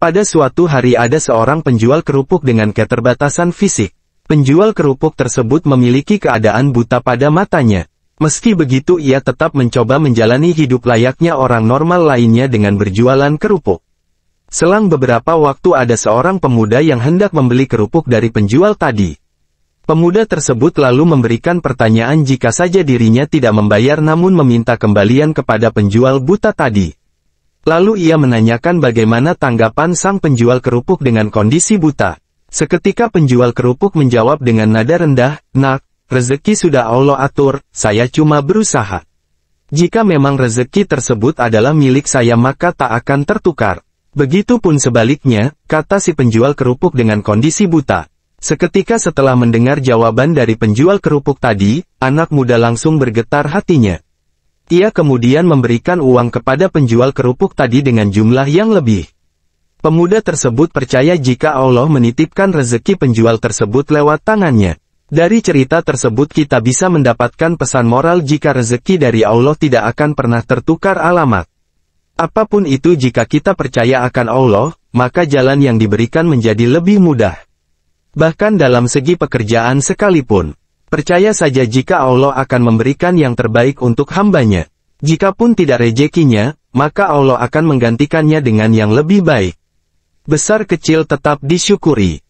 Pada suatu hari ada seorang penjual kerupuk dengan keterbatasan fisik. Penjual kerupuk tersebut memiliki keadaan buta pada matanya. Meski begitu ia tetap mencoba menjalani hidup layaknya orang normal lainnya dengan berjualan kerupuk. Selang beberapa waktu ada seorang pemuda yang hendak membeli kerupuk dari penjual tadi. Pemuda tersebut lalu memberikan pertanyaan jika saja dirinya tidak membayar namun meminta kembalian kepada penjual buta tadi. Lalu ia menanyakan bagaimana tanggapan sang penjual kerupuk dengan kondisi buta. Seketika penjual kerupuk menjawab dengan nada rendah, Nak, rezeki sudah Allah atur, saya cuma berusaha. Jika memang rezeki tersebut adalah milik saya maka tak akan tertukar. Begitupun sebaliknya, kata si penjual kerupuk dengan kondisi buta. Seketika setelah mendengar jawaban dari penjual kerupuk tadi, anak muda langsung bergetar hatinya. Ia kemudian memberikan uang kepada penjual kerupuk tadi dengan jumlah yang lebih. Pemuda tersebut percaya jika Allah menitipkan rezeki penjual tersebut lewat tangannya. Dari cerita tersebut kita bisa mendapatkan pesan moral jika rezeki dari Allah tidak akan pernah tertukar alamat. Apapun itu jika kita percaya akan Allah, maka jalan yang diberikan menjadi lebih mudah. Bahkan dalam segi pekerjaan sekalipun. Percaya saja jika Allah akan memberikan yang terbaik untuk hambanya. Jikapun tidak rejekinya, maka Allah akan menggantikannya dengan yang lebih baik. Besar kecil tetap disyukuri.